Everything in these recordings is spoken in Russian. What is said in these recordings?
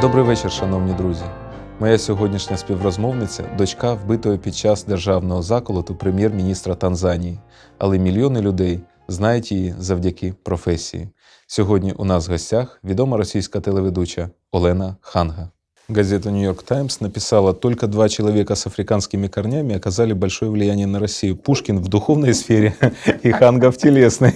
Добрий вечір, шановні друзі. Моя сьогоднішня співрозмовниця дочка вбитої під час державного заколоту прем'єр-міністра Танзанії, але мільйони людей знають її завдяки професії. Сьогодні у нас в гостях відома російська телеведуча Олена Ханга. Газета «Нью-Йорк Таймс» написала, только два чоловіка з африканськими корнями оказали большое влияние на Росію. Пушкін в духовной сфері і Ханга в телесной.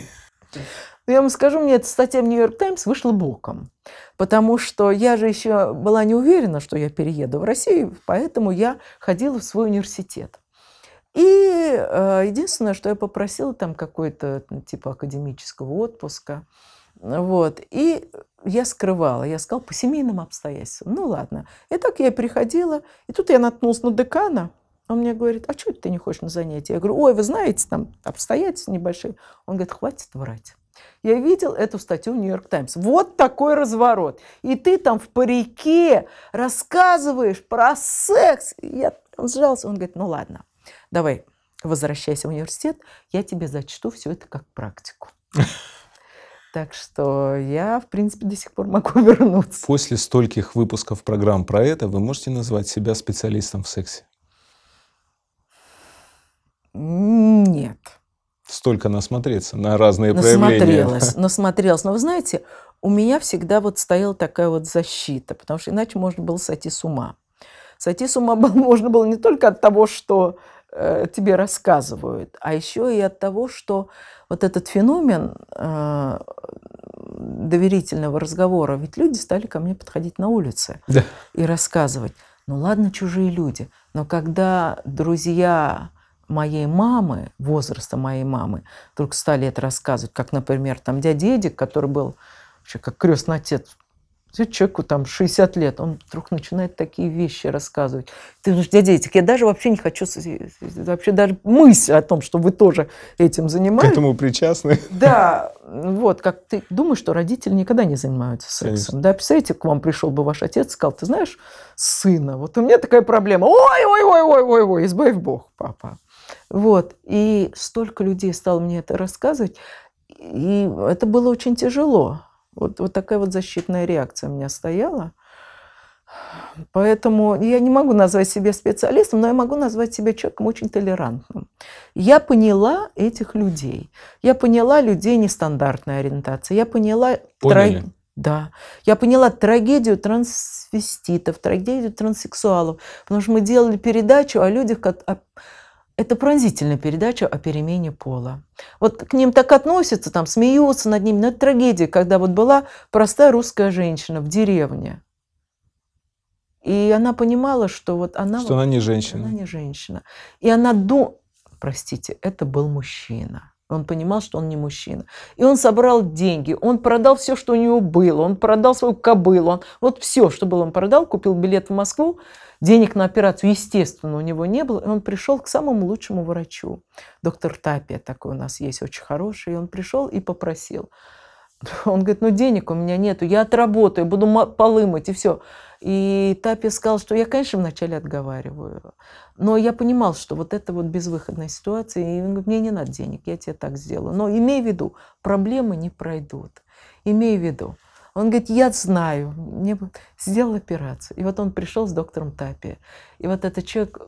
Но ну, я вам скажу, мне эта статья в «Нью-Йорк Таймс» вышла боком. Потому что я же еще была не уверена, что я перееду в Россию, поэтому я ходила в свой университет. И э, единственное, что я попросила там какой-то ну, типа академического отпуска. Вот. И я скрывала, я сказала по семейным обстоятельствам. Ну ладно. И так я приходила, и тут я наткнулась на декана, он мне говорит, а что ты не хочешь на занятия? Я говорю, ой, вы знаете, там обстоятельства небольшие. Он говорит, хватит врать. Я видел эту статью в Нью-Йорк Таймс. Вот такой разворот. И ты там в парике рассказываешь про секс. Я он сжался. Он говорит, ну ладно, давай, возвращайся в университет, я тебе зачту все это как практику. Так что я, в принципе, до сих пор могу вернуться. После стольких выпусков программ про это вы можете назвать себя специалистом в сексе? Нет столько насмотреться на разные насмотрелась, проявления. Насмотрелась. Но вы знаете, у меня всегда вот стояла такая вот защита, потому что иначе можно было сойти с ума. Сойти с ума можно было не только от того, что э, тебе рассказывают, а еще и от того, что вот этот феномен э, доверительного разговора, ведь люди стали ко мне подходить на улице да. и рассказывать. Ну ладно, чужие люди, но когда друзья моей мамы, возраста моей мамы, только стали это рассказывать, как, например, там дядя Эдик, который был вообще как крестный отец, человеку там 60 лет, он вдруг начинает такие вещи рассказывать. Ты думаешь, дядя Эдик, я даже вообще не хочу, вообще даже мысль о том, что вы тоже этим занимаетесь. К этому причастны. Да, вот, как ты думаешь, что родители никогда не занимаются сексом. Конечно. Да, представляете, к вам пришел бы ваш отец, сказал, ты знаешь, сына, вот у меня такая проблема. Ой-ой-ой-ой-ой-ой, избавь Бог, папа. Вот. И столько людей стало мне это рассказывать. И это было очень тяжело. Вот, вот такая вот защитная реакция у меня стояла. Поэтому я не могу назвать себя специалистом, но я могу назвать себя человеком очень толерантным. Я поняла этих людей. Я поняла людей нестандартной ориентации. Я поняла... Поняли. Тра... Да. Я поняла трагедию трансвеститов, трагедию транссексуалов. Потому что мы делали передачу о людях, которые это пронзительная передача о перемене пола. Вот к ним так относятся, там смеются над ними, но это трагедия, когда вот была простая русская женщина в деревне. И она понимала, что вот она... Что вот, она не женщина. Она не женщина. И она до Простите, это был мужчина. Он понимал, что он не мужчина. И он собрал деньги, он продал все, что у него было, он продал свою кобылу, он, вот все, что было, он продал, купил билет в Москву, Денег на операцию, естественно, у него не было. И он пришел к самому лучшему врачу. Доктор Тапия такой у нас есть, очень хороший. И он пришел и попросил. Он говорит, ну денег у меня нету, я отработаю, буду полымать и все. И Тапи сказал, что я, конечно, вначале отговариваю, но я понимал, что вот это вот безвыходная ситуация, и он говорит, мне не надо денег, я тебе так сделаю. Но имей в виду, проблемы не пройдут. Имей в виду. Он говорит, я знаю, мне сделал операцию. И вот он пришел с доктором Тапи. И вот этот человек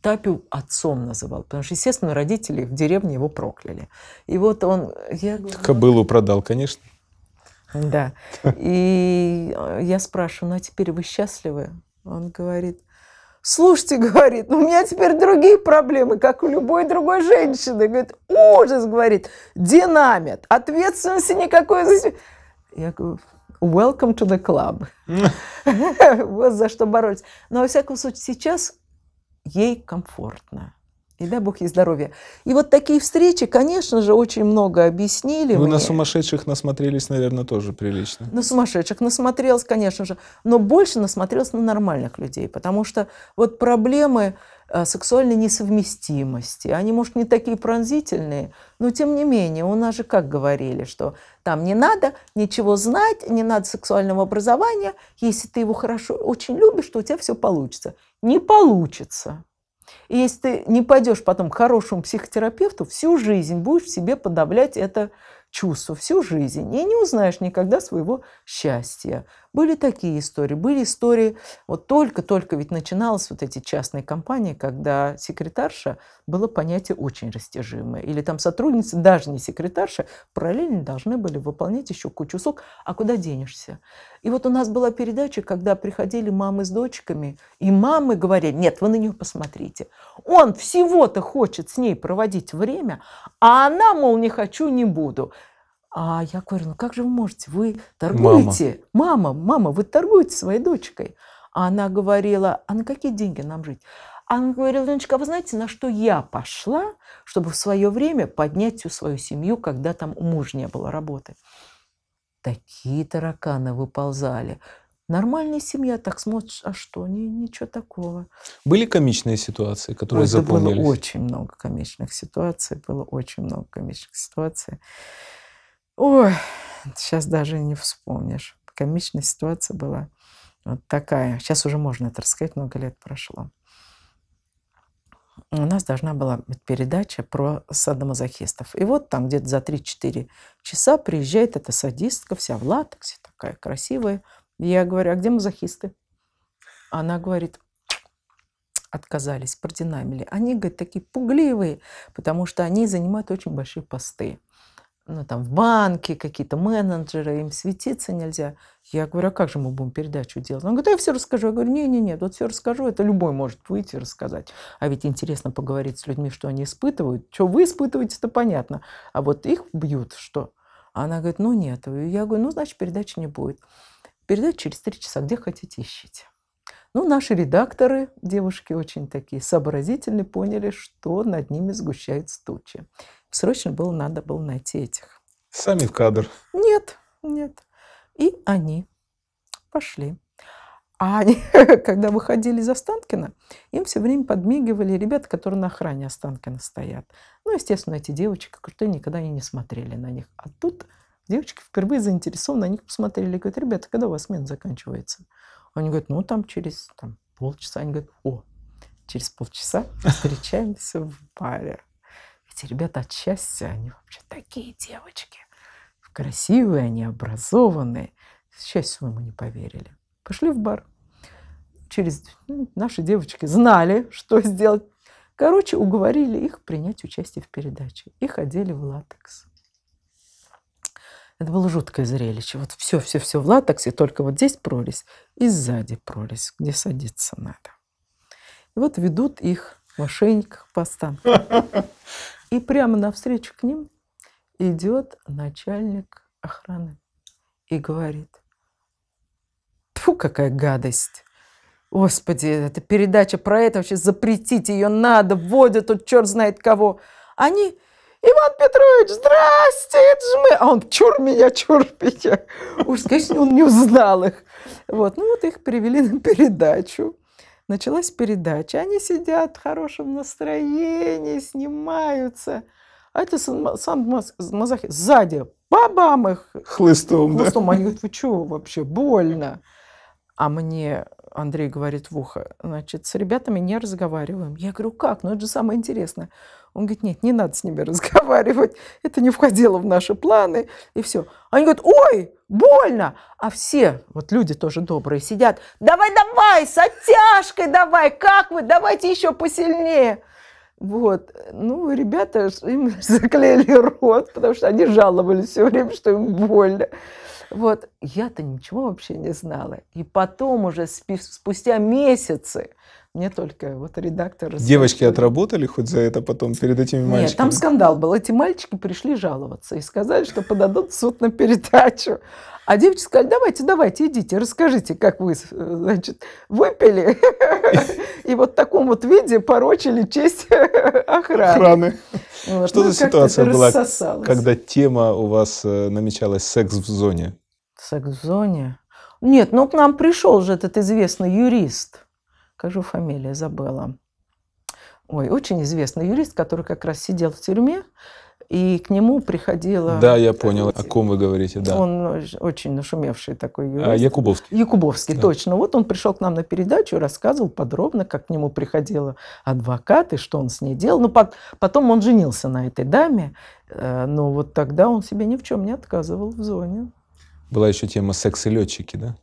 Тапи отцом называл, потому что, естественно, родители в деревне его прокляли. И вот он... Я Кобылу «Ну, продал, конечно. Да. И э, я спрашиваю, ну а теперь вы счастливы? Он говорит, слушайте, говорит, у меня теперь другие проблемы, как у любой другой женщины. Говорит, ужас, говорит, динамит, ответственности никакой Я говорю, Welcome to the club. вот за что боролись. Но, во всяком случае, сейчас ей комфортно. И дай бог ей здоровья. И вот такие встречи, конечно же, очень много объяснили. Вы мне. на сумасшедших насмотрелись, наверное, тоже прилично. На сумасшедших насмотрелась, конечно же. Но больше насмотрелась на нормальных людей. Потому что вот проблемы Э, сексуальной несовместимости. Они, может, не такие пронзительные, но тем не менее, у нас же как говорили, что там не надо ничего знать, не надо сексуального образования. Если ты его хорошо, очень любишь, то у тебя все получится. Не получится. И если ты не пойдешь потом к хорошему психотерапевту, всю жизнь будешь себе подавлять это чувство, всю жизнь. И не узнаешь никогда своего счастья. Были такие истории. Были истории, вот только-только ведь начиналась вот эти частные компании, когда секретарша было понятие очень растяжимое. Или там сотрудницы, даже не секретарша, параллельно должны были выполнять еще кучу сок, А куда денешься? И вот у нас была передача, когда приходили мамы с дочками, и мамы говорили, нет, вы на нее посмотрите. Он всего-то хочет с ней проводить время, а она, мол, не хочу, не буду. А я говорю, ну как же вы можете? Вы торгуете. Мама, мама, мама вы торгуете своей дочкой. А она говорила, а на какие деньги нам жить? А Она говорила, Леночка, а вы знаете, на что я пошла, чтобы в свое время поднять всю свою семью, когда там у мужа не было работы? Такие тараканы выползали. Нормальная семья, так смотришь, а что? Не, ничего такого. Были комичные ситуации, которые Ой, запомнились? было очень много комичных ситуаций, было очень много комичных ситуаций. Ой, сейчас даже не вспомнишь. Комичная ситуация была вот такая. Сейчас уже можно это рассказать, много лет прошло. У нас должна была быть передача про садомазохистов. И вот там где-то за 3-4 часа приезжает эта садистка, вся в латексе, такая красивая. Я говорю, а где мазохисты? Она говорит, отказались, продинамили. Они, говорит, такие пугливые, потому что они занимают очень большие посты ну, там, в банке, какие-то менеджеры, им светиться нельзя. Я говорю, а как же мы будем передачу делать? Он говорит, я все расскажу. Я говорю, не-не-не, вот все расскажу, это любой может выйти и рассказать. А ведь интересно поговорить с людьми, что они испытывают. Что вы испытываете, это понятно. А вот их бьют, что? А она говорит, ну нет. Я говорю, ну значит, передачи не будет. Передать через три часа, где хотите, ищите. Ну наши редакторы, девушки очень такие сообразительные, поняли, что над ними сгущаются тучи. Срочно было, надо было найти этих. Сами в кадр? Нет, нет. И они пошли. А они, когда выходили из Останкина, им все время подмигивали ребята, которые на охране Останкина стоят. Ну, естественно, эти девочки крутые никогда и не смотрели на них. А тут девочки впервые заинтересованы, на них посмотрели и говорят, ребята, когда у вас смена заканчивается? Они говорят, ну там через там, полчаса. Они говорят, о, через полчаса встречаемся в баре. Эти ребята от счастья, они вообще такие девочки. Красивые они, образованные. К счастью, мы не поверили. Пошли в бар. Через ну, наши девочки знали, что сделать. Короче, уговорили их принять участие в передаче. Их одели в латекс. Это было жуткое зрелище. Вот все-все-все в латексе, только вот здесь прорезь и сзади прорезь, где садиться надо. И вот ведут их мошенниках по останкам. И прямо навстречу к ним идет начальник охраны и говорит, фу, какая гадость. Господи, эта передача про это вообще запретить ее надо, вводят тут черт знает кого. Они Иван Петрович, здрасте, это же мы. А он, чур меня, чур меня. Уж, конечно, он не узнал их. Вот, ну вот их привели на передачу. Началась передача. Они сидят в хорошем настроении, снимаются. А это сам Мазахи сзади. Бабам их. Хлыстом, Хлыстом. Да? Они говорят, вы что вообще, больно. А мне Андрей говорит в ухо, значит, с ребятами не разговариваем. Я говорю, как? Ну, это же самое интересное. Он говорит, нет, не надо с ними разговаривать, это не входило в наши планы, и все. Они говорят, ой, больно. А все, вот люди тоже добрые, сидят, давай, давай, с оттяжкой давай, как вы, давайте еще посильнее. Вот. Ну, ребята им заклеили рот, потому что они жаловались все время, что им больно. Вот. Я-то ничего вообще не знала. И потом уже спустя месяцы не только вот редактор. Девочки отработали хоть за это потом перед этими мальчиками? Нет, там скандал был. Эти мальчики пришли жаловаться и сказали, что подадут в суд на передачу. А девочки сказали, давайте, давайте, идите, расскажите, как вы, значит, выпили и вот в таком вот виде порочили честь охраны. Что ну, за ситуация была, когда тема у вас э, намечалась «секс в зоне»? «Секс в зоне»? Нет, ну к нам пришел же этот известный юрист – скажу фамилия, забыла. Ой, очень известный юрист, который как раз сидел в тюрьме, и к нему приходила... Да, я понял, о ком вы говорите, да. Он очень нашумевший такой а, юрист. А, Якубовский. Якубовский, да. точно. Вот он пришел к нам на передачу и рассказывал подробно, как к нему приходила адвокат и что он с ней делал. Но ну, потом он женился на этой даме, э, но вот тогда он себе ни в чем не отказывал в зоне. Была еще тема секс и летчики, да?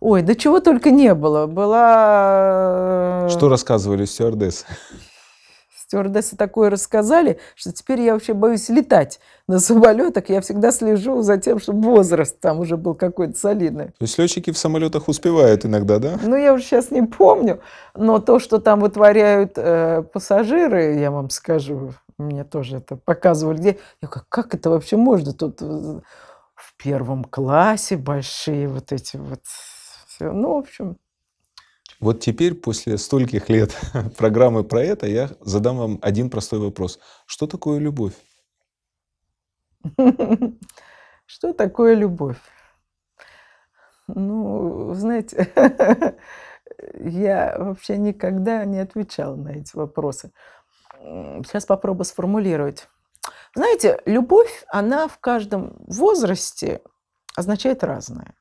Ой, да чего только не было. Была... Э, что рассказывали стюардессы? Стюардессы такое рассказали, что теперь я вообще боюсь летать на самолетах. Я всегда слежу за тем, чтобы возраст там уже был какой-то солидный. То есть летчики в самолетах успевают иногда, да? Ну, я уже сейчас не помню. Но то, что там вытворяют э, пассажиры, я вам скажу, мне тоже это показывали. Где... Я как, как это вообще можно? Тут в первом классе большие вот эти вот все. Ну, в общем. Вот теперь, после стольких лет программы про это, я задам вам один простой вопрос. Что такое любовь? Что такое любовь? Ну, знаете, я вообще никогда не отвечала на эти вопросы. Сейчас попробую сформулировать. Знаете, любовь, она в каждом возрасте означает разное.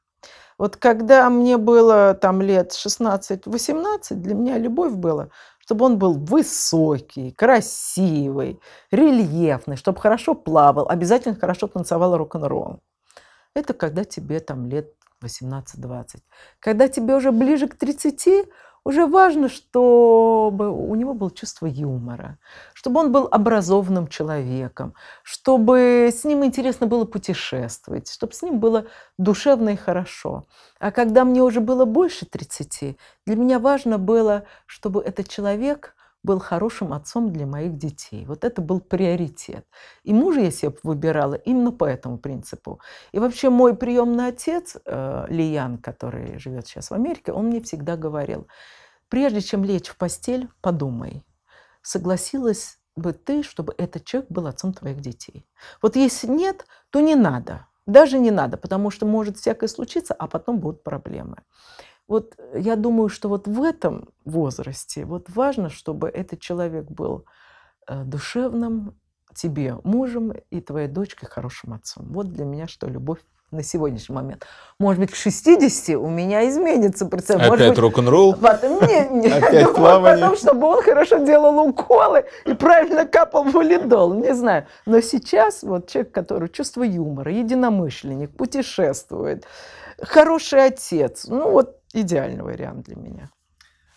Вот когда мне было там лет 16-18, для меня любовь была, чтобы он был высокий, красивый, рельефный, чтобы хорошо плавал, обязательно хорошо танцевал рок-н-ролл. Это когда тебе там лет 18-20. Когда тебе уже ближе к 30, уже важно, чтобы у него было чувство юмора, чтобы он был образованным человеком, чтобы с ним интересно было путешествовать, чтобы с ним было душевно и хорошо. А когда мне уже было больше 30, для меня важно было, чтобы этот человек – был хорошим отцом для моих детей. Вот это был приоритет. И мужа я себе выбирала именно по этому принципу. И вообще мой приемный отец, э, Лиян, который живет сейчас в Америке, он мне всегда говорил, прежде чем лечь в постель, подумай, согласилась бы ты, чтобы этот человек был отцом твоих детей. Вот если нет, то не надо. Даже не надо, потому что может всякое случиться, а потом будут проблемы. Вот э, я думаю, что вот в этом возрасте вот важно, чтобы этот человек был э, душевным, тебе мужем и твоей дочке хорошим отцом. Вот для меня что любовь на сегодняшний момент. Может быть, к 60 у меня изменится процент. Опять рок-н-ролл? Опять плавание? Потому что он хорошо делал уколы и правильно капал валидол, не знаю. Но сейчас вот человек, который чувство юмора, единомышленник, путешествует, хороший отец, ну вот идеальный вариант для меня.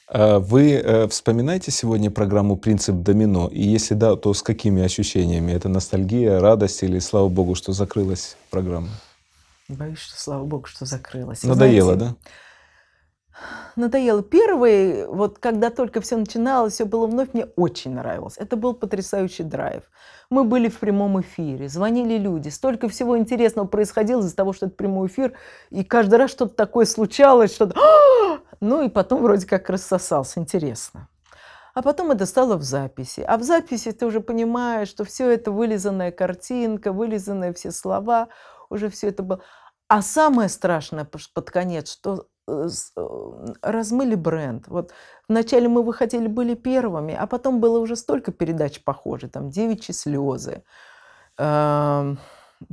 А вы э, вспоминаете сегодня программу «Принцип домино»? И если да, то с какими ощущениями? Это ностальгия, радость или слава богу, что закрылась программа? Боюсь, что слава богу, что закрылась. Надоело, Знаете, да? надоело. Первый, вот когда только все начиналось, все было вновь, мне очень нравилось. Это был потрясающий драйв. Мы были в прямом эфире, звонили люди, столько всего интересного происходило из-за того, что это прямой эфир, и каждый раз что-то такое случалось, что-то... «А!» ну и потом вроде как рассосался, интересно. А потом это стало в записи. А в записи ты уже понимаешь, что все это вылизанная картинка, вылизанные все слова, уже все это было. А самое страшное под конец, что Э, э, размыли бренд. Вот вначале мы выходили были первыми, а потом было уже столько передач похожи, там «Девичьи слезы», эм,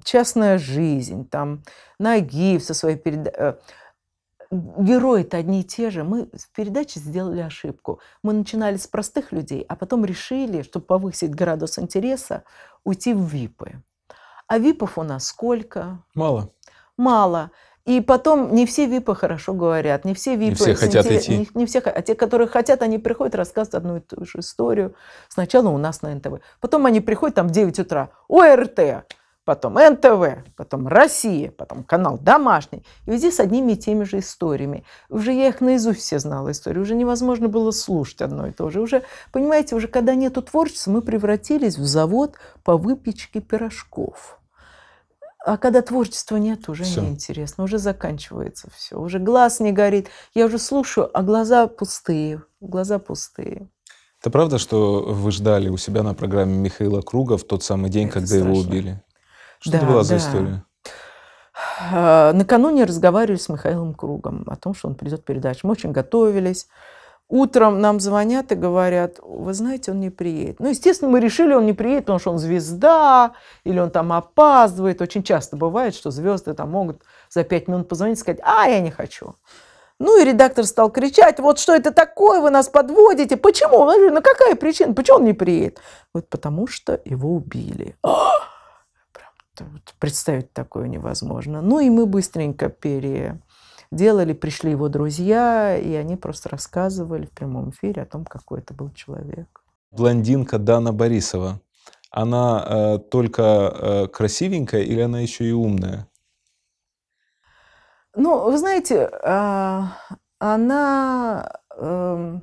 «Частная жизнь», там Нагиев со своей передачей. Э, герои-то одни и те же. Мы в передаче сделали ошибку. Мы начинали с простых людей, а потом решили, чтобы повысить градус интереса, уйти в ВИПы. А ВИПов у нас сколько? Мало. Мало. И потом не все ВИПы хорошо говорят, не все ВИПы... Не все хотят не, идти. Не, не все, а те, которые хотят, они приходят, рассказывают одну и ту же историю. Сначала у нас на НТВ. Потом они приходят там в 9 утра. ОРТ, потом НТВ, потом Россия, потом канал Домашний. И везде с одними и теми же историями. Уже я их наизусть все знала истории. Уже невозможно было слушать одно и то же. Уже, понимаете, уже когда нету творчества, мы превратились в завод по выпечке пирожков. А когда творчества нет, уже все. неинтересно, уже заканчивается все, уже глаз не горит. Я уже слушаю, а глаза пустые, глаза пустые. Это правда, что вы ждали у себя на программе Михаила Круга в тот самый день, это когда страшно. его убили? Что да, это была да. за история? А, накануне разговаривали с Михаилом Кругом о том, что он придет в передачу. Мы очень готовились. Утром нам звонят и говорят, вы знаете, он не приедет. Ну, естественно, мы решили, он не приедет, потому что он звезда, или он там опаздывает. Очень часто бывает, что звезды там могут за пять минут позвонить и сказать, а, я не хочу. Ну и редактор стал кричать, вот что это такое, вы нас подводите, почему, ну, ну какая причина, почему он не приедет? Вот потому что его убили. А! Прям, представить такое невозможно. Ну и мы быстренько пере делали, пришли его друзья, и они просто рассказывали в прямом эфире о том, какой это был человек. Блондинка Дана Борисова. Она э, только э, красивенькая или она еще и умная? Ну, вы знаете, э, она э,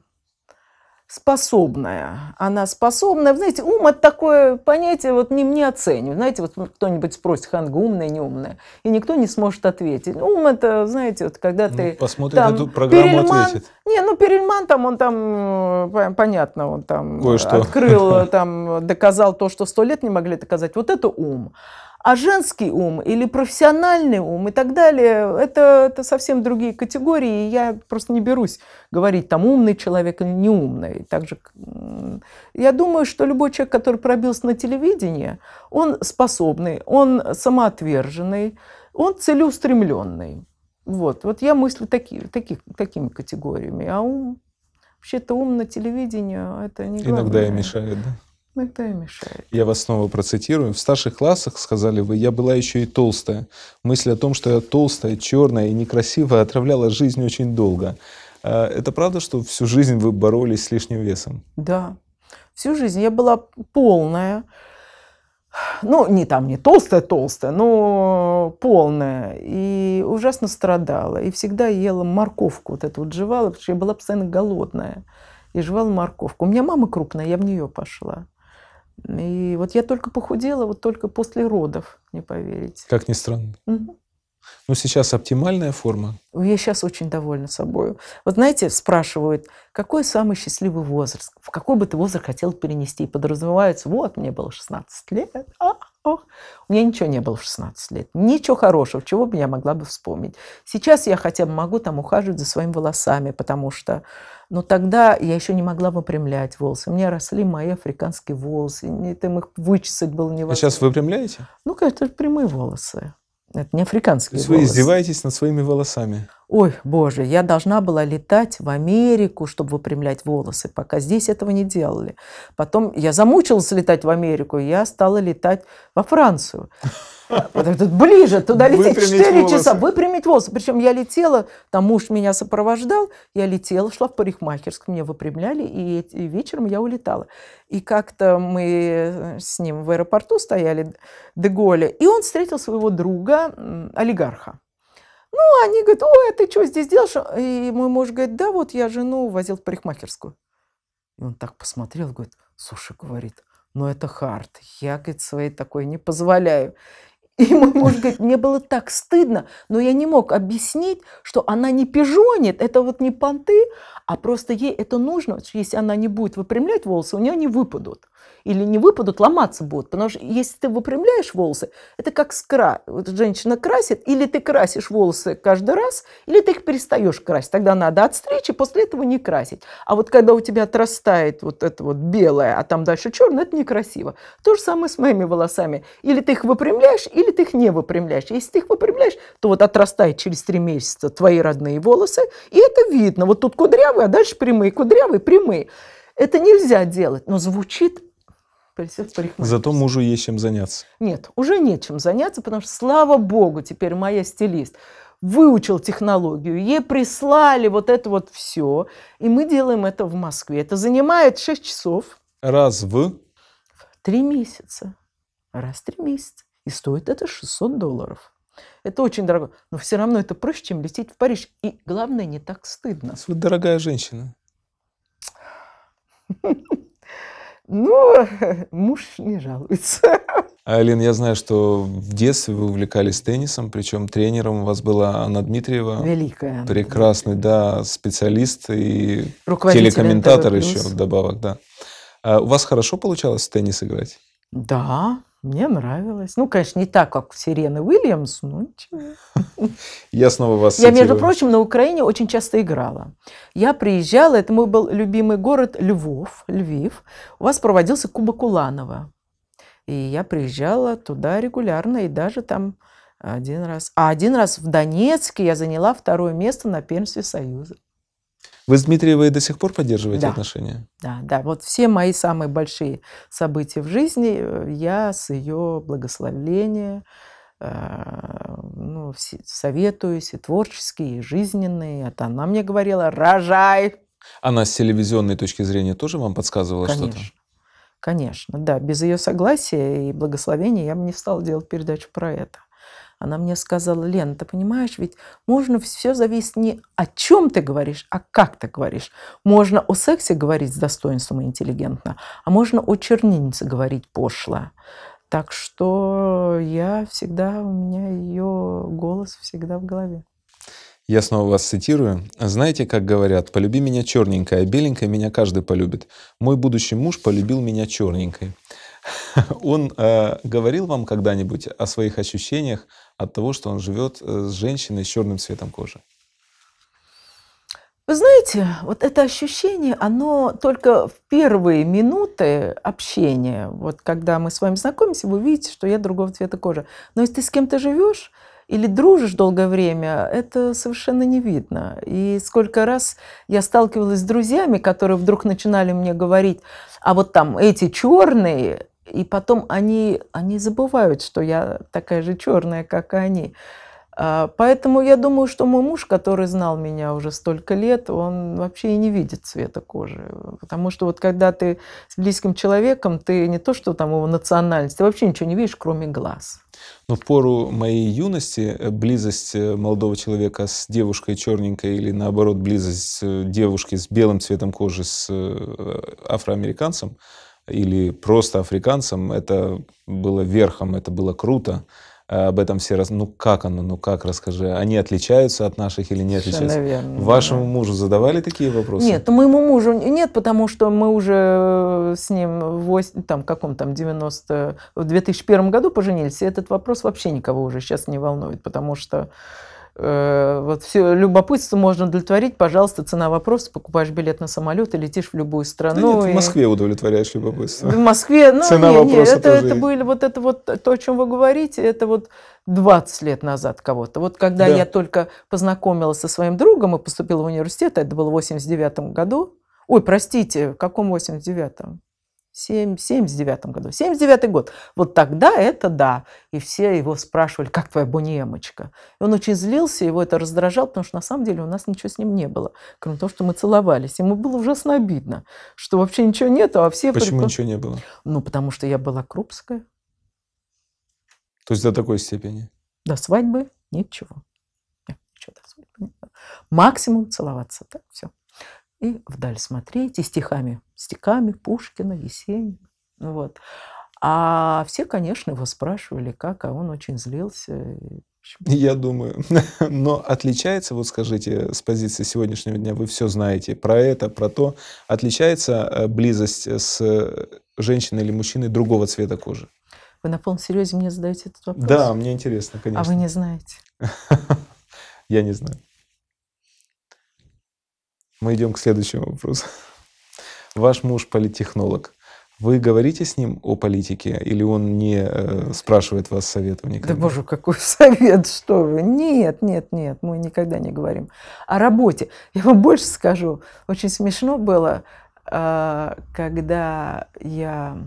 способная. Она способная. знаете, ум – это такое понятие, вот не мне оценивать. Знаете, вот ну, кто-нибудь спросит, Ханга, умная, не умная? И никто не сможет ответить. Ум – это, знаете, вот когда ну, ты… Ну, посмотрит там, эту программу, Перельман, ответит. Не, ну Перельман там, он там, понятно, он там Кое-что. открыл, там доказал то, что сто лет не могли доказать. Вот это ум. А женский ум или профессиональный ум и так далее, это, это совсем другие категории. И я просто не берусь говорить, там умный человек или неумный. Также, я думаю, что любой человек, который пробился на телевидение он способный, он самоотверженный, он целеустремленный. Вот, вот я мыслю таки, таки, такими категориями. А ум Вообще-то ум на телевидении это не Иногда главное. и мешает, да? Иногда и мешает. Я вас снова процитирую. В старших классах, сказали вы, я была еще и толстая. Мысль о том, что я толстая, черная и некрасивая, отравляла жизнь очень долго. А, это правда, что всю жизнь вы боролись с лишним весом? Да. Всю жизнь я была полная. Ну, не там, не толстая-толстая, но полная. И ужасно страдала. И всегда ела морковку, вот эту вот жевала, потому что я была постоянно голодная. И жевала морковку. У меня мама крупная, я в нее пошла. И вот я только похудела, вот только после родов, не поверите. Как ни странно. Угу. Ну, сейчас оптимальная форма. Я сейчас очень довольна собой. Вот знаете, спрашивают, какой самый счастливый возраст? В какой бы ты возраст хотел перенести? И подразумевается, вот, мне было 16 лет, ах, Ох, у меня ничего не было в 16 лет. Ничего хорошего, чего бы я могла бы вспомнить. Сейчас я хотя бы могу там ухаживать за своими волосами, потому что... Но тогда я еще не могла выпрямлять волосы. У меня росли мои африканские волосы. Там их вычесать было невозможно. А сейчас выпрямляете? Ну, конечно, прямые волосы. Это не африканские То есть волосы. вы издеваетесь над своими волосами? Ой, боже, я должна была летать в Америку, чтобы выпрямлять волосы, пока здесь этого не делали. Потом я замучилась летать в Америку, я стала летать во Францию. Потому что ближе, туда лететь выпрямить 4 волосы. часа, выпрямить волосы. Причем я летела, там муж меня сопровождал, я летела, шла в парикмахерск, мне выпрямляли, и, и вечером я улетала. И как-то мы э, с ним в аэропорту стояли, Деголе, и он встретил своего друга, олигарха. Ну, они говорят, ой, а ты что здесь делаешь? И мой муж говорит, да, вот я жену возил в парикмахерскую. И он так посмотрел, говорит, слушай, говорит, но ну, это хард, я, говорит, своей такой не позволяю. И мой муж говорит, мне было так стыдно, но я не мог объяснить, что она не пижонит, это вот не понты, а просто ей это нужно, если она не будет выпрямлять волосы, у нее не выпадут или не выпадут, ломаться будут. Потому что если ты выпрямляешь волосы, это как скра. Вот женщина красит, или ты красишь волосы каждый раз, или ты их перестаешь красить. Тогда надо отстричь и после этого не красить. А вот когда у тебя отрастает вот это вот белое, а там дальше черное, это некрасиво. То же самое с моими волосами. Или ты их выпрямляешь, или ты их не выпрямляешь. Если ты их выпрямляешь, то вот отрастает через три месяца твои родные волосы, и это видно. Вот тут кудрявые, а дальше прямые, кудрявые, прямые. Это нельзя делать, но звучит Зато мужу есть чем заняться. Нет, уже нечем заняться, потому что, слава богу, теперь моя стилист выучил технологию, ей прислали вот это вот все, и мы делаем это в Москве. Это занимает 6 часов. Раз в? Три месяца. Раз в три месяца. И стоит это 600 долларов. Это очень дорого. Но все равно это проще, чем лететь в Париж. И главное, не так стыдно. Вы дорогая женщина. Ну, муж не жалуется. А, Алин, я знаю, что в детстве вы увлекались теннисом, причем тренером у вас была Анна Дмитриева. Великая. Прекрасный, да, специалист и телекомментатор еще вдобавок, да. А у вас хорошо получалось в теннис играть? Да, мне нравилось. Ну, конечно, не так, как Сирена Уильямс, но ничего. Я снова вас Я, между прочим, на Украине очень часто играла. Я приезжала, это мой был любимый город Львов, Львив. У вас проводился Кубок Уланова. И я приезжала туда регулярно, и даже там один раз. А один раз в Донецке я заняла второе место на первенстве Союза. Вы с Дмитриевой до сих пор поддерживаете да. отношения? Да, да. Вот все мои самые большие события в жизни э, я с ее благословления э, ну, советуюсь, и творческие, и жизненные. Это она мне говорила, рожай! Она с телевизионной точки зрения тоже вам подсказывала Конечно. что-то? Конечно, да. Без ее согласия и благословения я бы не стала делать передачу про это. Она мне сказала, Лен, ты понимаешь, ведь можно все зависит не о чем ты говоришь, а как ты говоришь. Можно о сексе говорить с достоинством и интеллигентно, а можно о чернильнице говорить пошло. Так что я всегда, у меня ее голос всегда в голове. Я снова вас цитирую. «Знаете, как говорят, полюби меня черненькой, а беленькой меня каждый полюбит. Мой будущий муж полюбил меня черненькой». Он э, говорил вам когда-нибудь о своих ощущениях от того, что он живет э, с женщиной с черным цветом кожи? Вы знаете, вот это ощущение, оно только в первые минуты общения, вот когда мы с вами знакомимся, вы видите, что я другого цвета кожи. Но если ты с кем-то живешь, или дружишь долгое время, это совершенно не видно. И сколько раз я сталкивалась с друзьями, которые вдруг начинали мне говорить, а вот там эти черные, и потом они, они забывают, что я такая же черная, как и они. А, поэтому я думаю, что мой муж, который знал меня уже столько лет, он вообще и не видит цвета кожи. Потому что вот когда ты с близким человеком, ты не то что там его национальность, ты вообще ничего не видишь, кроме глаз. Но в пору моей юности э, близость э, молодого человека с девушкой черненькой или наоборот близость э, девушки с белым цветом кожи с афроамериканцем – или просто африканцам, это было верхом, это было круто. Э, об этом все раз, ну как оно, ну как, расскажи. Они отличаются от наших или не отличаются? Верно, Вашему да. мужу задавали такие вопросы? Нет, моему мужу нет, потому что мы уже э, с ним в там, каком там 90, в 2001 году поженились, и этот вопрос вообще никого уже сейчас не волнует, потому что Э, вот все любопытство можно удовлетворить, пожалуйста, цена вопроса, покупаешь билет на самолет и летишь в любую страну. Да нет, и... в Москве удовлетворяешь любопытство. В Москве, ну, цена не, вопроса не, это, тоже это были вот это вот то, о чем вы говорите, это вот 20 лет назад кого-то. Вот когда да. я только познакомилась со своим другом и поступила в университет, это было в 89 году. Ой, простите, в каком 89-м? 7, 79 году. 79 год. Вот тогда это да. И все его спрашивали, как твоя бунемочка? И он очень злился, его это раздражало, потому что на самом деле у нас ничего с ним не было, кроме того, что мы целовались. Ему было ужасно обидно, что вообще ничего нету, а все... Почему прикол... ничего не было? Ну, потому что я была крупская. То есть до такой степени? До свадьбы ничего. Нет, ничего до свадьбы Максимум целоваться, так, все и вдаль смотреть, и стихами, стихами Пушкина, Есенина. Ну вот. А все, конечно, его спрашивали, как, а он очень злился. Я думаю. Но отличается, вот скажите, с позиции сегодняшнего дня, вы все знаете про это, про то, отличается э, близость э, с э, женщиной или мужчиной другого цвета кожи? Вы на полном серьезе мне задаете этот вопрос? Да, мне интересно, конечно. А вы не знаете? Я не знаю. Мы идем к следующему вопросу. Ваш муж политехнолог. Вы говорите с ним о политике, или он не э, спрашивает вас советов никогда? Да боже, какой совет, что вы? Нет, нет, нет, мы никогда не говорим о работе. Я вам больше скажу, очень смешно было, а, когда я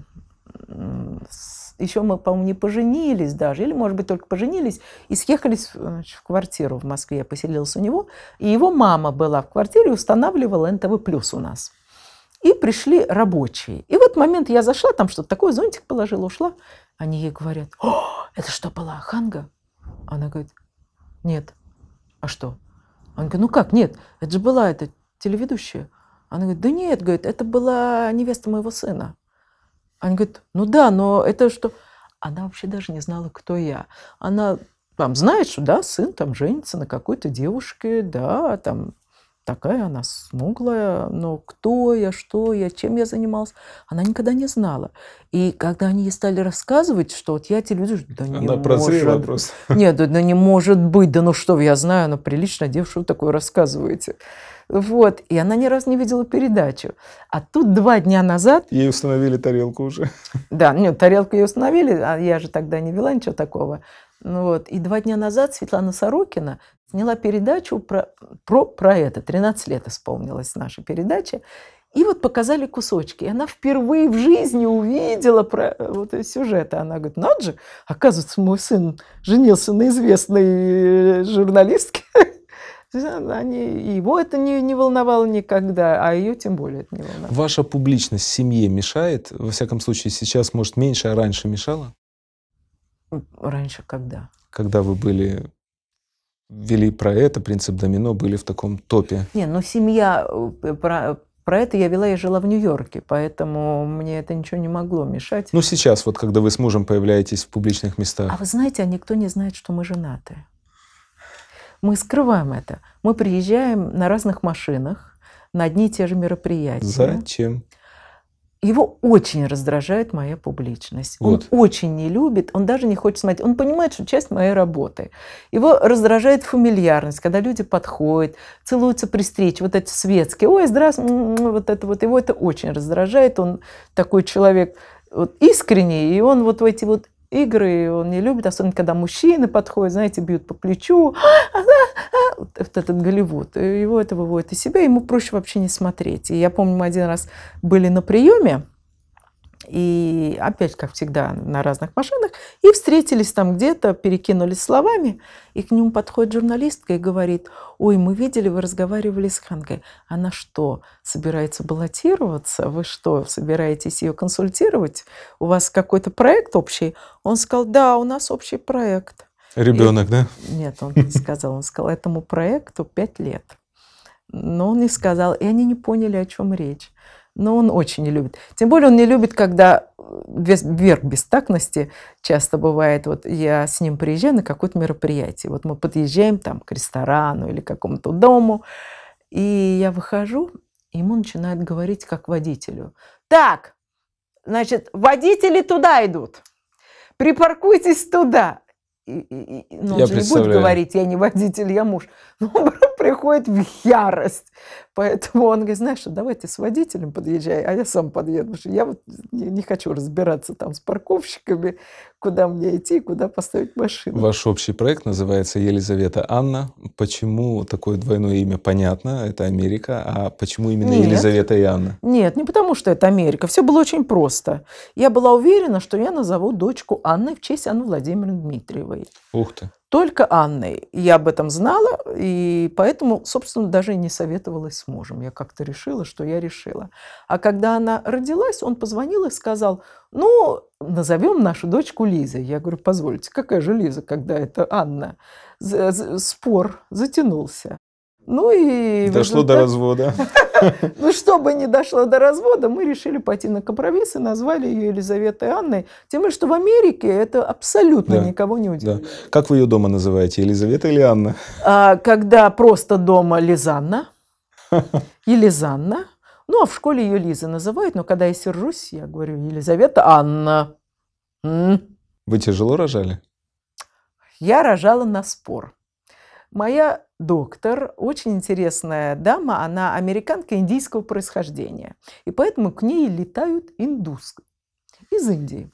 еще мы, по-моему, не поженились даже, или, может быть, только поженились, и съехались значит, в квартиру в Москве, я поселилась у него, и его мама была в квартире, устанавливала НТВ плюс у нас. И пришли рабочие. И в этот момент я зашла, там что-то такое, зонтик положила, ушла. Они ей говорят, о, это что, была ханга? Она говорит, нет. А что? она говорит, ну как, нет, это же была эта телеведущая. Она говорит, да нет, говорит, это была невеста моего сына. Она говорит, ну да, но это что? Она вообще даже не знала, кто я. Она там знает, что да, сын там женится на какой-то девушке, да, там такая она смуглая, но кто я, что я, чем я занималась, она никогда не знала. И когда они ей стали рассказывать, что вот я телевизор, да не она может... вопрос. Нет, да, не может быть, да ну что я знаю, она прилично, девушка, такое рассказываете. Вот, и она ни разу не видела передачу. А тут два дня назад... Ей установили тарелку уже. Да, нет, тарелку ей установили, а я же тогда не вела ничего такого. Ну вот. И два дня назад Светлана Сорокина сняла передачу про, про, про это. 13 лет исполнилась наша передача. И вот показали кусочки. И она впервые в жизни увидела про э, вот сюжет. И она говорит, надо «Ну, же, оказывается, мой сын женился на известной э, журналистке. Они, его это не, не волновало никогда, а ее тем более это не волновало. Ваша публичность семье мешает? Во всяком случае, сейчас, может, меньше, а раньше мешала? Ну, раньше когда? Когда вы были вели про это, принцип домино, были в таком топе. Не, ну семья, э, про, про это я вела я жила в Нью-Йорке, поэтому мне это ничего не могло мешать. Ну сейчас, вот когда вы с мужем появляетесь в публичных местах. А вы знаете, а никто не знает, что мы женаты. Мы скрываем это. Мы приезжаем на разных машинах, на одни и те же мероприятия. Зачем? его очень раздражает моя публичность. Вот. Он очень не любит, он даже не хочет смотреть. Он понимает, что часть моей работы. Его раздражает фамильярность, когда люди подходят, целуются при встрече, вот эти светские. Ой, здравствуй, вот это вот. Его это очень раздражает. Он такой человек вот искренний, и он вот в эти вот игры он не любит, особенно когда мужчины подходят, знаете, бьют по плечу. А, а, а, вот этот Голливуд. Его это выводит из себя, ему проще вообще не смотреть. И я помню, мы один раз были на приеме, и опять, как всегда, на разных машинах, и встретились там где-то, перекинулись словами, и к нему подходит журналистка и говорит, ой, мы видели, вы разговаривали с Хангой, она что, собирается баллотироваться? Вы что, собираетесь ее консультировать? У вас какой-то проект общий? Он сказал, да, у нас общий проект. Ребенок, и... да? Нет, он не сказал, он сказал, этому проекту пять лет. Но он не сказал, и они не поняли, о чем речь но он очень не любит. Тем более он не любит, когда э, верх бестактности часто бывает. Вот я с ним приезжаю на какое-то мероприятие. Вот мы подъезжаем там к ресторану или к какому-то дому, и я выхожу, и ему начинает говорить как водителю. Так, значит, водители туда идут. Припаркуйтесь туда. И, и, и, но ну, он я же не будет говорить, я не водитель, я муж. Но ну, он приходит в ярость. Поэтому он говорит, знаешь, а давай ты с водителем подъезжай, а я сам подъеду. Потому что я вот не, не хочу разбираться там с парковщиками, куда мне идти, куда поставить машину. Ваш общий проект называется «Елизавета Анна». Почему такое двойное имя? Понятно, это Америка. А почему именно Нет. Елизавета и Анна? Нет, не потому что это Америка. Все было очень просто. Я была уверена, что я назову дочку Анны в честь Анны Владимировны Дмитриевой. Ух ты только Анной. Я об этом знала, и поэтому, собственно, даже не советовалась с мужем. Я как-то решила, что я решила. А когда она родилась, он позвонил и сказал, ну, назовем нашу дочку Лизой. Я говорю, позвольте, какая же Лиза, когда это Анна? Спор затянулся. Ну и... Дошло до развода. Ну, чтобы не дошло до развода, мы решили пойти на компромисс и назвали ее Елизаветой Анной. Тем более, что в Америке это абсолютно да. никого не удивляет. Да. Как вы ее дома называете, Елизавета или Анна? А, когда просто дома Лизанна, Елизанна. Ну, а в школе ее Лиза называют, но когда я сержусь, я говорю Елизавета Анна. М? Вы тяжело рожали? Я рожала на спор. Моя доктор, очень интересная дама, она американка индийского происхождения. И поэтому к ней летают индусы из Индии.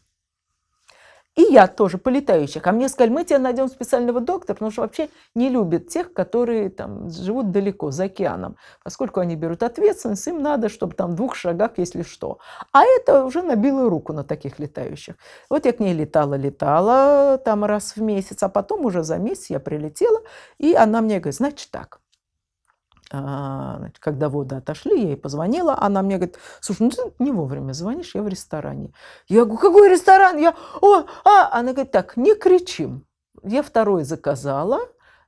И я тоже полетающих. А мне сказали, мы тебя найдем специального доктора, потому что вообще не любят тех, которые там живут далеко, за океаном. Поскольку они берут ответственность, им надо, чтобы там в двух шагах, если что. А это уже набило руку на таких летающих. Вот я к ней летала-летала там раз в месяц, а потом уже за месяц я прилетела, и она мне говорит, значит так, а, когда воды отошли, я ей позвонила, она мне говорит, слушай, ну ты не вовремя звонишь, я в ресторане. Я говорю, какой ресторан? Я, о, а! Она говорит, так, не кричим. Я второй заказала,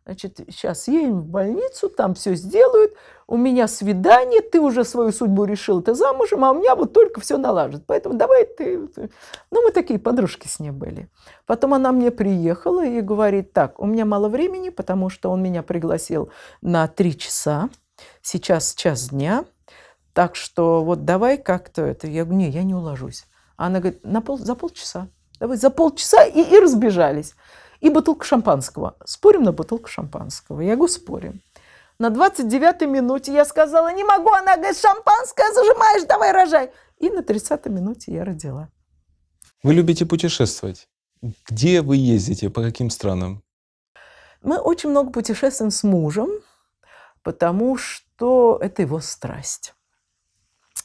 Значит, сейчас едем в больницу, там все сделают, у меня свидание, ты уже свою судьбу решил, ты замужем, а у меня вот только все налажит. Поэтому давай ты... Ну, мы такие подружки с ней были. Потом она мне приехала и говорит, так, у меня мало времени, потому что он меня пригласил на три часа, сейчас час дня, так что вот давай как-то это... Я говорю, не, я не уложусь. А она говорит, на пол, за полчаса. Давай за полчаса и, и разбежались. И бутылка шампанского. Спорим на бутылку шампанского? Я говорю, спорим. На 29-й минуте я сказала, не могу, она говорит, шампанское зажимаешь, давай рожай. И на 30-й минуте я родила. Вы любите путешествовать. Где вы ездите, по каким странам? Мы очень много путешествуем с мужем, потому что это его страсть.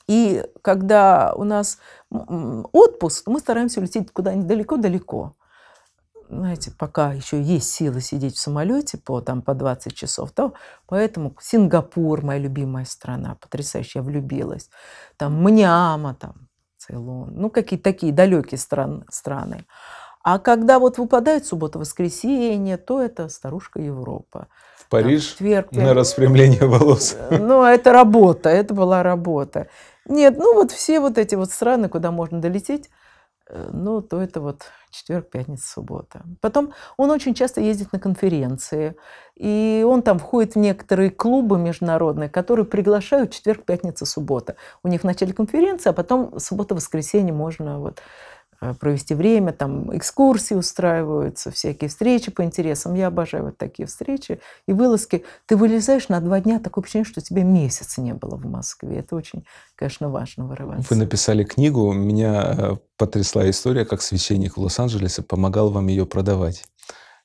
И когда у нас отпуск, мы стараемся улететь куда-нибудь далеко-далеко знаете, пока еще есть силы сидеть в самолете по, там, по 20 часов, то поэтому Сингапур, моя любимая страна, потрясающая, я влюбилась. Там Мняма, там Цейлон, ну какие-то такие далекие стран, страны. А когда вот выпадает суббота-воскресенье, то это старушка Европа. В Париж там, четверг, на распрямление волос. Э, ну, а это работа, это была работа. Нет, ну вот все вот эти вот страны, куда можно долететь, Э, ну, то это вот четверг, пятница, суббота. Потом он очень часто ездит на конференции, и он там входит в некоторые клубы международные, которые приглашают четверг, пятница, суббота. У них в начале конференция, а потом суббота, воскресенье можно вот Э, провести время, там экскурсии устраиваются, всякие встречи по интересам. Я обожаю вот такие встречи и вылазки. Ты вылезаешь на два дня, такое ощущение, что тебе месяц не было в Москве. Это очень, конечно, важно вырываться. Вы написали книгу, меня э, потрясла история, как священник в Лос-Анджелесе помогал вам ее продавать.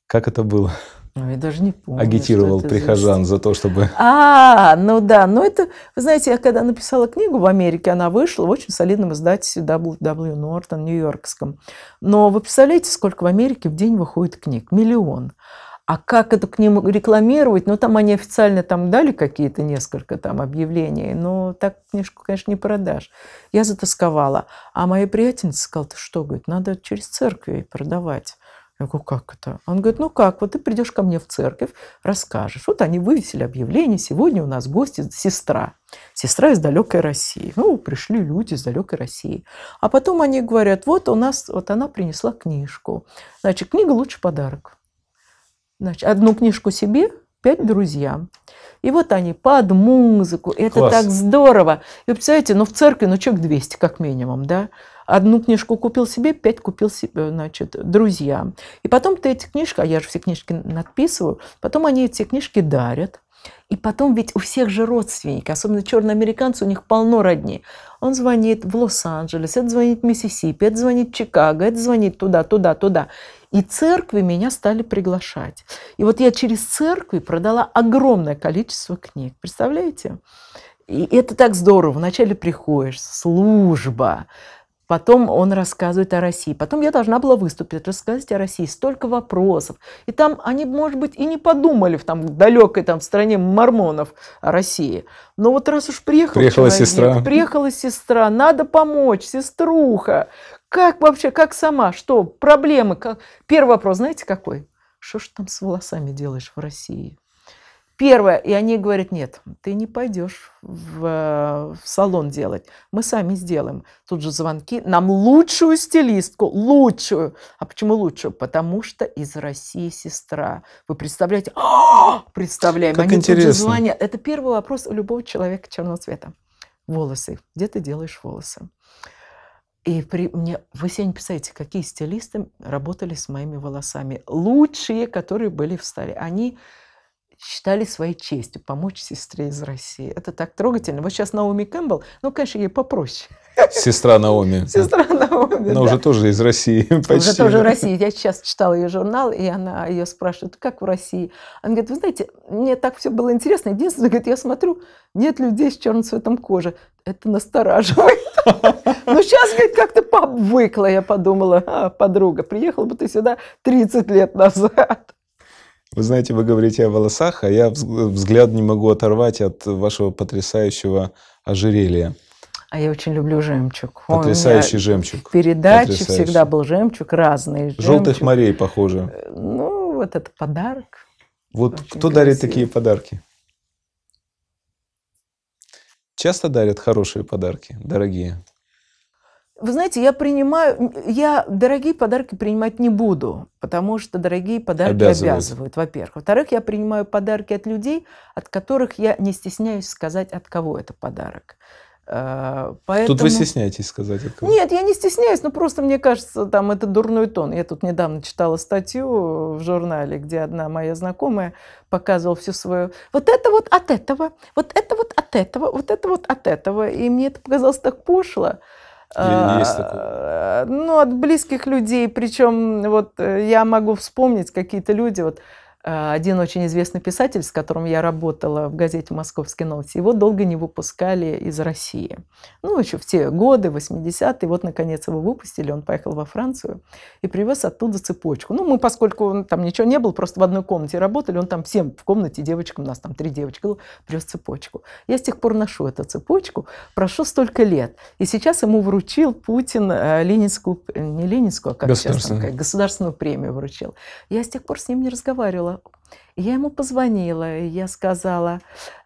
Как это было? Ну, я даже не помню. Агитировал прихожан за... за то, чтобы... А, ну да. Но ну это, вы знаете, я когда написала книгу в Америке, она вышла в очень солидном издательстве W. Norton, нью-йоркском. Но вы представляете, сколько в Америке в день выходит книг? Миллион. А как эту книгу рекламировать? Ну, там они официально там дали какие-то несколько там объявлений, но так книжку, конечно, не продашь. Я затасковала. А моя приятельница сказала, ты что, говорит, надо через церковь продавать. Я говорю, как это? Он говорит, ну как, вот ты придешь ко мне в церковь, расскажешь. Вот они вывесили объявление, сегодня у нас гости сестра. Сестра из далекой России. Ну, пришли люди из далекой России. А потом они говорят, вот у нас, вот она принесла книжку. Значит, книга лучше подарок. Значит, одну книжку себе, пять друзьям. И вот они под музыку. Это Класс. так здорово. И вы представляете, ну в церкви, ну человек 200 как минимум, да? Одну книжку купил себе, пять купил себе, значит, друзьям. И потом ты эти книжки, а я же все книжки надписываю, потом они эти книжки дарят. И потом ведь у всех же родственники, особенно черноамериканцы, у них полно родней. Он звонит в Лос-Анджелес, это звонит в Миссисипи, это звонит в Чикаго, это звонит туда, туда, туда. И церкви меня стали приглашать. И вот я через церкви продала огромное количество книг. Представляете? И это так здорово. Вначале приходишь, служба, Потом он рассказывает о России. Потом я должна была выступить, рассказать о России. Столько вопросов. И там они, может быть, и не подумали в там далекой там стране мормонов о России. Но вот раз уж приехал приехала человек, сестра. приехала сестра, надо помочь, сеструха. Как вообще, как сама, что, проблемы? Как... Первый вопрос, знаете, какой? Что ж там с волосами делаешь в России? Первое, и они говорят, нет, ты не пойдешь в, э, в салон делать, мы сами сделаем. Тут же звонки, нам лучшую стилистку, лучшую. А почему лучшую? Потому что из России сестра. Вы представляете? А Представляем. Как они интересно. Тут же звонят. Это первый вопрос у любого человека черного цвета. Волосы. Где ты делаешь волосы? И при мне вы себе не представляете, какие стилисты работали с моими волосами. Лучшие, которые были в столе. Они считали своей честью помочь сестре из России. Это так трогательно. Вот сейчас Наоми Кэмпбелл, ну, конечно, ей попроще. Сестра Наоми. Сестра Наоми, Она да. уже тоже из России почти. Уже тоже в России. Я сейчас читала ее журнал, и она ее спрашивает, как в России? Она говорит, вы знаете, мне так все было интересно. Единственное, говорит, я смотрю, нет людей с черным цветом кожи. Это настораживает. Ну, сейчас, говорит, как-то повыкла, я подумала, «А, подруга, приехала бы ты сюда 30 лет назад. Вы знаете, вы говорите о волосах, а я взгляд не могу оторвать от вашего потрясающего ожерелья. А я очень люблю жемчуг. Потрясающий жемчуг. В передаче всегда был жемчуг, разные жемчуг. Желтых морей, похоже. Э, ну, вот это подарок. Вот очень кто красивый. дарит такие подарки? Часто дарят хорошие подарки, дорогие? Вы знаете, я принимаю, я дорогие подарки принимать не буду, потому что дорогие подарки обязывают, обязывают во-первых. Во-вторых, я принимаю подарки от людей, от которых я не стесняюсь сказать, от кого это подарок. Поэтому... Тут вы стесняетесь сказать от кого? Нет, я не стесняюсь, но просто мне кажется, там это дурной тон. Я тут недавно читала статью в журнале, где одна моя знакомая показывала всю свою... Вот это вот от этого, вот это вот от этого, вот это вот от этого. И мне это показалось так пошло. А, ну, от близких людей, причем вот э, я могу вспомнить какие-то люди, вот Э, один очень известный писатель, с которым я работала в газете «Московский новости», его долго не выпускали из России. Ну, еще в те годы, 80-е, вот, наконец, его выпустили, он поехал во Францию и привез оттуда цепочку. Ну, мы, поскольку там ничего не было, просто в одной комнате работали, он там всем в комнате девочкам, у нас там три девочки привез цепочку. Я с тех пор ношу эту цепочку, прошло столько лет, и сейчас ему вручил Путин э, Ленинскую, э, не Ленинскую, а как сейчас там, государственную премию вручил. Я с тех пор с ним не разговаривала я ему позвонила, и я сказала,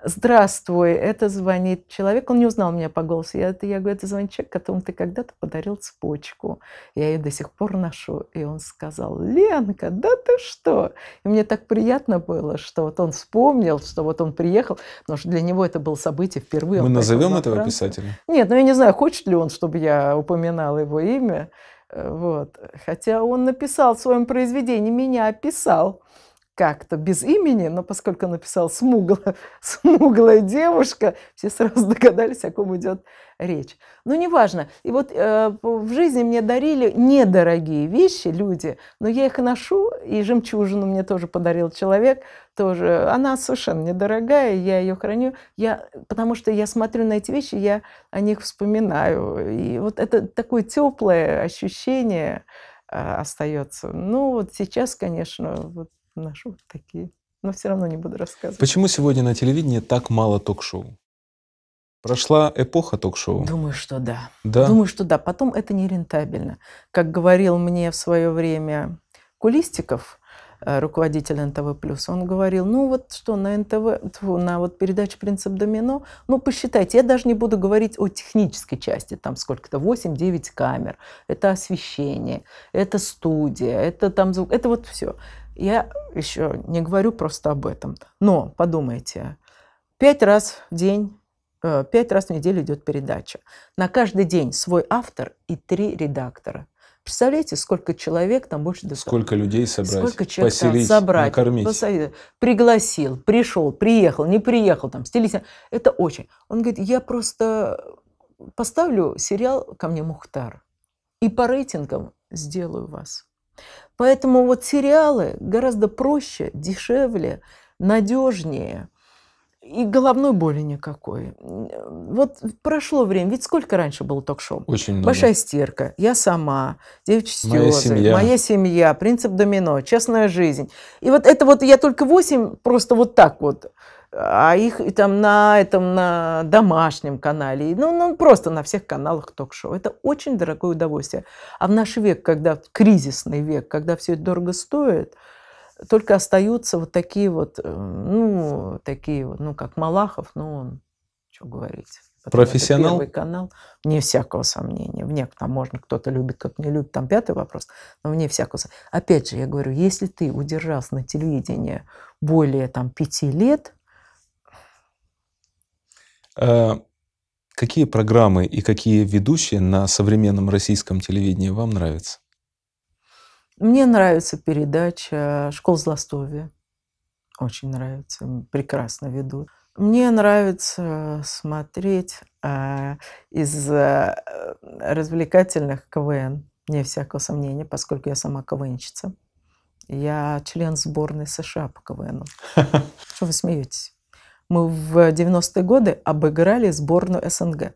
здравствуй, это звонит человек. Он не узнал меня по голосу. Я, я говорю, это звонит человек, которому ты когда-то подарил цепочку. Я ее до сих пор ношу. И он сказал, Ленка, да ты что? И мне так приятно было, что вот он вспомнил, что вот он приехал, потому что для него это было событие впервые. Мы назовем этого Францию. писателя? Нет, ну я не знаю, хочет ли он, чтобы я упоминала его имя. Э, вот. Хотя он написал в своем произведении, меня описал как-то без имени, но поскольку написал смугла, смуглая девушка, все сразу догадались, о ком идет речь. Но ну, неважно. И вот э, в жизни мне дарили недорогие вещи люди, но я их ношу, и жемчужину мне тоже подарил человек, тоже. Она совершенно недорогая, я ее храню, я, потому что я смотрю на эти вещи, я о них вспоминаю. И вот это такое теплое ощущение э, остается. Ну вот сейчас, конечно, вот наши вот такие. Но все равно не буду рассказывать. Почему сегодня на телевидении так мало ток-шоу? Прошла эпоха ток-шоу? Думаю, что да. да. Думаю, что да. Потом это нерентабельно. Как говорил мне в свое время Кулистиков, э, руководитель НТВ+, плюс, он говорил, ну вот что, на НТВ, на вот передаче «Принцип домино», ну посчитайте, я даже не буду говорить о технической части, там сколько-то, 8-9 камер, это освещение, это студия, это там звук, это вот все. Я еще не говорю просто об этом. Но подумайте, пять раз в день, э, пять раз в неделю идет передача. На каждый день свой автор и три редактора. Представляете, сколько человек там больше до Сколько людей собрать, сколько человек поселить, там собрать, накормить. Посадить, пригласил, пришел, приехал, не приехал, там, стилистик. Это очень. Он говорит, я просто поставлю сериал «Ко мне Мухтар» и по рейтингам сделаю вас. Поэтому вот сериалы гораздо проще, дешевле, надежнее. И головной боли никакой. Вот прошло время. Ведь сколько раньше было ток-шоу? Очень много. Большая стирка. Я сама. Девять сестер. Моя семья. Моя семья. Принцип домино. честная жизнь. И вот это вот я только восемь просто вот так вот а их и там на этом, на домашнем канале, ну, ну просто на всех каналах ток-шоу. Это очень дорогое удовольствие. А в наш век, когда кризисный век, когда все это дорого стоит, только остаются вот такие вот, э, ну, такие вот, ну, как Малахов, ну, он, что говорить, Потому Профессионал? Первый канал, вне всякого сомнения. Вне, там можно, кто-то любит, кто-то не любит, там пятый вопрос, но вне всякого сомнения. Опять же, я говорю, если ты удержался на телевидении более там пяти лет, Э, какие программы и какие ведущие на современном российском телевидении вам нравятся? Мне нравится передача «Школ злословия». Очень нравится, прекрасно ведут. Мне нравится смотреть э, из э, развлекательных КВН, не всякого сомнения, поскольку я сама КВНщица. Я член сборной США по КВНу. Что вы смеетесь? Мы в 90-е годы обыграли сборную СНГ.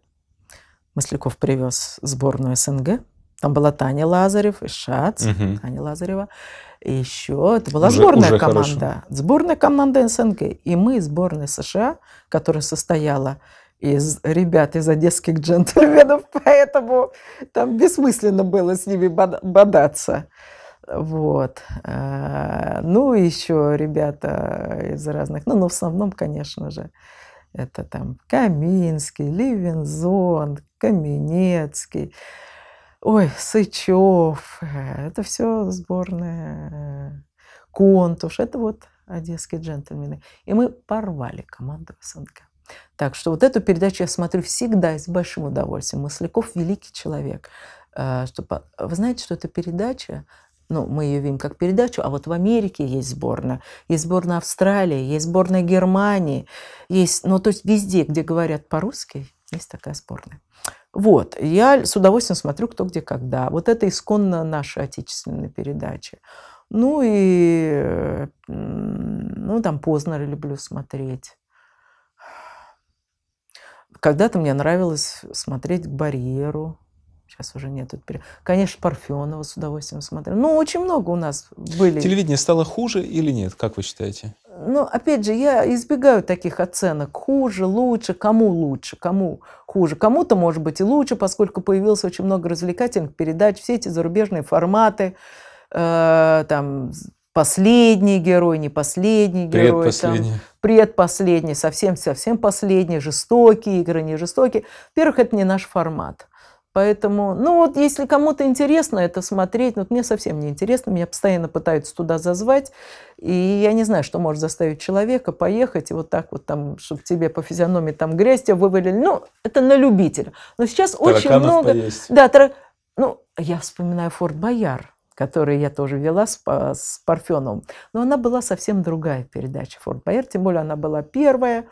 Масляков привез сборную СНГ. Там была Таня Лазарев и Шац, угу. Таня Лазарева. И еще это была уже, сборная уже команда. Хорошо. Сборная команда СНГ. И мы, сборная США, которая состояла из ребят из одесских джентльменов, поэтому там бессмысленно было с ними бодаться. Вот. Э, ну, еще ребята из разных, ну, но ну, в основном, конечно же, это там Каминский, Ливензон, Каменецкий, ой, Сычев. Э, это все сборная э, Контуш. Это вот одесские джентльмены. И мы порвали команду СНГ. Так что вот эту передачу я смотрю всегда и с большим удовольствием. Масляков – великий человек. чтобы вы знаете, что эта передача ну, мы ее видим как передачу, а вот в Америке есть сборная, есть сборная Австралии, есть сборная Германии, есть, ну, то есть везде, где говорят по-русски, есть такая сборная. Вот, я с удовольствием смотрю кто где когда. Вот это исконно наши отечественные передачи. Ну и, ну, там Познера люблю смотреть. Когда-то мне нравилось смотреть «Барьеру», Сейчас уже нет. Конечно, Парфенова с удовольствием смотрю. Ну, очень много у нас были. Телевидение стало хуже или нет, как вы считаете? Ну, опять же, я избегаю таких оценок. Хуже, лучше, кому лучше, кому хуже. Кому-то, может быть, и лучше, поскольку появилось очень много развлекательных передач, все эти зарубежные форматы, э, там, последний герой, не последний герой, предпоследний, там, предпоследний совсем-совсем последний, жестокие игры, не жестокие. Во-первых, это не наш формат. Поэтому, ну вот, если кому-то интересно это смотреть, ну, вот мне совсем не интересно, меня постоянно пытаются туда зазвать, и я не знаю, что может заставить человека поехать и вот так вот там, чтобы тебе по физиономии там грязь тебя вывалили. Ну, это на любителя. Но сейчас Тараканов очень много... Поесть. Да, тар... ну, я вспоминаю Форт Бояр который я тоже вела с, с Парфеновым. Но она была совсем другая передача «Форт Бояр", тем более она была первая.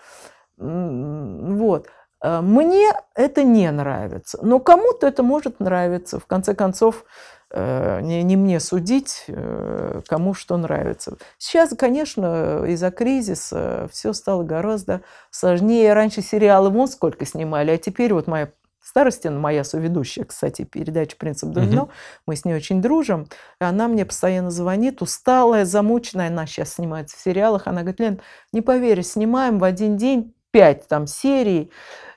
Вот. Э, мне это не нравится, но кому-то это может нравиться. В конце концов, э, не, не мне судить, э, кому что нравится. Сейчас, конечно, из-за кризиса все стало гораздо сложнее. Раньше сериалы вон сколько снимали, а теперь вот моя Старостина, моя соведущая, кстати, передача «Принцип Домино», угу. мы с ней очень дружим, и она мне постоянно звонит, усталая, замученная, она сейчас снимается в сериалах, она говорит, Лен, не поверишь, снимаем в один день пять там серий,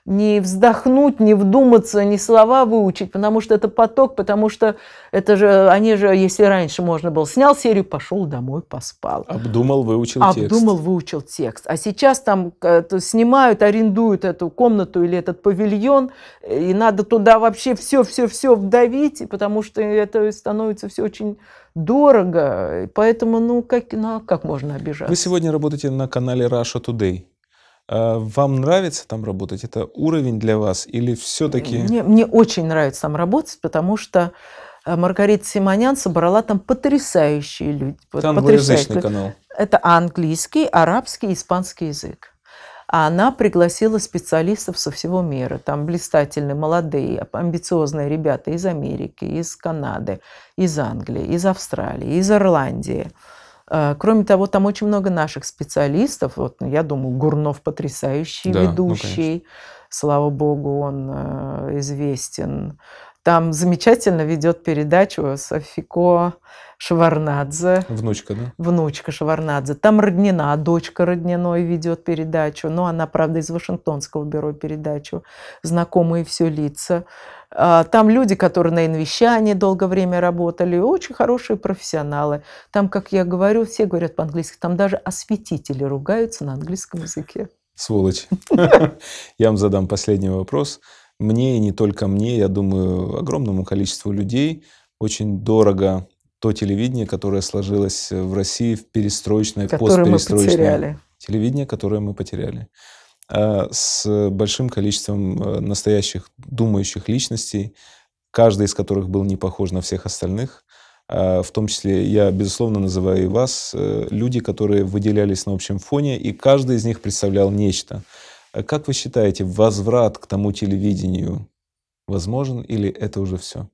не вздохнуть, не вдуматься, не слова выучить, потому что это поток, потому что это же, они же, если раньше можно было, снял серию, пошел домой, поспал. Обдумал, выучил Обдумал, текст. Обдумал, выучил текст. А сейчас там э, снимают, арендуют эту комнату или этот павильон, и надо туда вообще все-все-все вдавить, потому что это становится все очень дорого. Поэтому, ну, как, ну, а как можно обижаться? Вы сегодня работаете на канале Russia Today. А, вам нравится там работать? Это уровень для вас или все-таки... Мне, мне очень нравится там работать, потому что э, Маргарита Симонян собрала там потрясающие люди. Там потрясающие. канал. Это английский, арабский, испанский язык. А она пригласила специалистов со всего мира. Там блистательные, молодые, амбициозные ребята из Америки, из Канады, из Англии, из Австралии, из Ирландии – а, кроме того, там очень много наших специалистов. Вот, ну, я думаю, Гурнов потрясающий да, ну, ведущий. Ну, Слава богу, он э, известен. Там замечательно ведет передачу Софико Шварнадзе. Внучка, да? Внучка Шварнадзе. Там Роднина, дочка Родниной ведет передачу. Но ну, она, правда, из Вашингтонского бюро передачу. Знакомые все лица. А, там люди, которые на инвещании долгое время работали, очень хорошие профессионалы. Там, как я говорю, все говорят по-английски. Там даже осветители ругаются на английском языке. Сволочь. Я вам задам последний вопрос мне и не только мне, я думаю, огромному количеству людей очень дорого то телевидение, которое сложилось э, в России в перестроечное, которое постперестроечное мы потеряли. телевидение, которое мы потеряли. А с большим количеством э, настоящих думающих личностей, каждый из которых был не похож на всех остальных. А в том числе я, безусловно, называю и вас э, люди, которые выделялись на общем фоне, и каждый из них представлял нечто. А Как вы считаете, возврат к тому телевидению возможен или это уже все?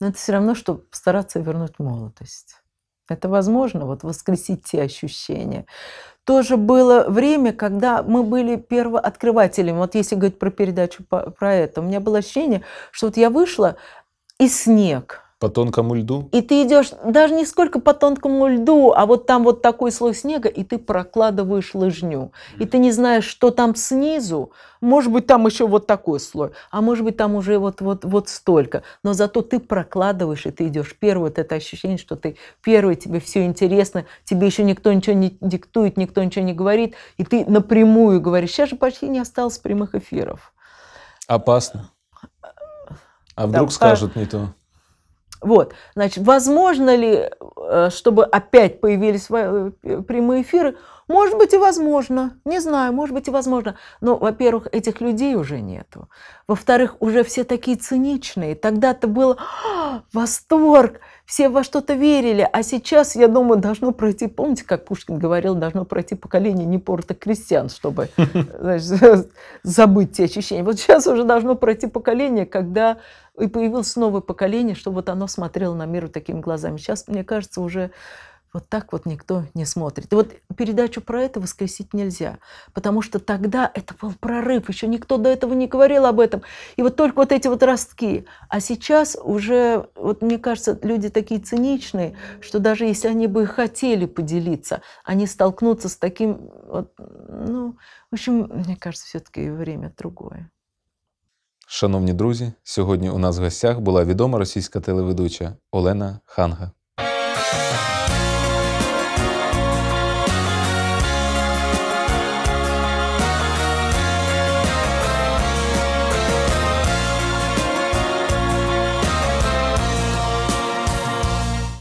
Но это все равно, что стараться вернуть молодость. Это возможно, вот воскресить те ощущения. Тоже было время, когда мы были первооткрывателями. Вот если говорить про передачу про это, у меня было ощущение, что вот я вышла, и снег – по тонкому льду? И ты идешь даже не сколько по тонкому льду, а вот там вот такой слой снега, и ты прокладываешь лыжню. И ты не знаешь, что там снизу. Может быть, там еще вот такой слой, а может быть, там уже вот, вот, вот столько. Но зато ты прокладываешь, и ты идешь первый. Вот это ощущение, что ты первый, тебе все интересно, тебе еще никто ничего не диктует, никто ничего не говорит, и ты напрямую говоришь. Сейчас же почти не осталось прямых эфиров. Опасно. А вдруг да, скажут не то? Вот, значит, возможно ли, э, чтобы опять появились э, прямые эфиры? Может быть и возможно, не знаю, может быть и возможно. Но, во-первых, этих людей уже нету. Во-вторых, уже все такие циничные. Тогда-то был «А, восторг, все во что-то верили. А сейчас, я думаю, должно пройти, помните, как Пушкин говорил, должно пройти поколение непортых крестьян, чтобы забыть те ощущения. Вот сейчас уже должно пройти поколение, когда и появилось новое поколение, чтобы вот оно смотрело на мир такими глазами. Сейчас, мне кажется, уже вот так вот никто не смотрит. И вот передачу про это воскресить нельзя, потому что тогда это был прорыв, еще никто до этого не говорил об этом. И вот только вот эти вот ростки. А сейчас уже, вот мне кажется, люди такие циничные, что даже если они бы хотели поделиться, они столкнутся с таким, вот, ну, в общем, мне кажется, все-таки время другое. Шановні друзі, сьогодні у нас в гостях була відома російська телеведуча Олена Ханга.